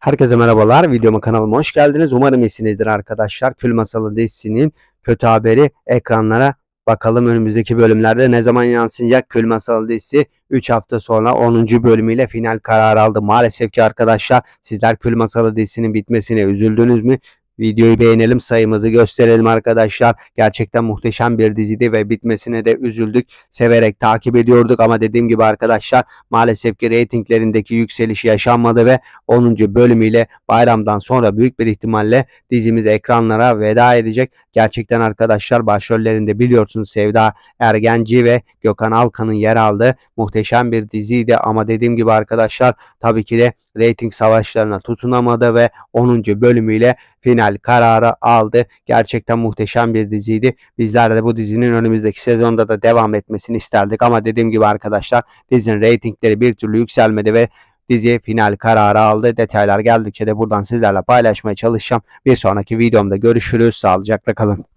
Herkese merhabalar. Videoma kanalıma hoş geldiniz. Umarım iyisinizdir arkadaşlar. Kül Masalı dizisinin kötü haberi ekranlara bakalım önümüzdeki bölümlerde ne zaman yansıyacak Kül Masalı dizisi 3 hafta sonra 10. bölümüyle final kararı aldı. Maalesef ki arkadaşlar sizler Kül Masalı dizisinin bitmesine üzüldünüz mü? Videoyu beğenelim sayımızı gösterelim arkadaşlar. Gerçekten muhteşem bir diziydi ve bitmesine de üzüldük. Severek takip ediyorduk ama dediğim gibi arkadaşlar maalesef ki reytinglerindeki yükseliş yaşanmadı ve 10. bölümüyle bayramdan sonra büyük bir ihtimalle dizimiz ekranlara veda edecek. Gerçekten arkadaşlar başrollerinde biliyorsunuz Sevda Ergenci ve Gökhan Alkan'ın yer aldığı muhteşem bir diziydi ama dediğim gibi arkadaşlar tabii ki de reyting savaşlarına tutunamadı ve 10. bölümüyle final kararı aldı. Gerçekten muhteşem bir diziydi. Bizler de bu dizinin önümüzdeki sezonda da devam etmesini isterdik ama dediğim gibi arkadaşlar dizinin reytingleri bir türlü yükselmedi ve dizi final kararı aldı. Detaylar geldikçe de buradan sizlerle paylaşmaya çalışacağım. Bir sonraki videomda görüşürüz. Sağlıcakla kalın.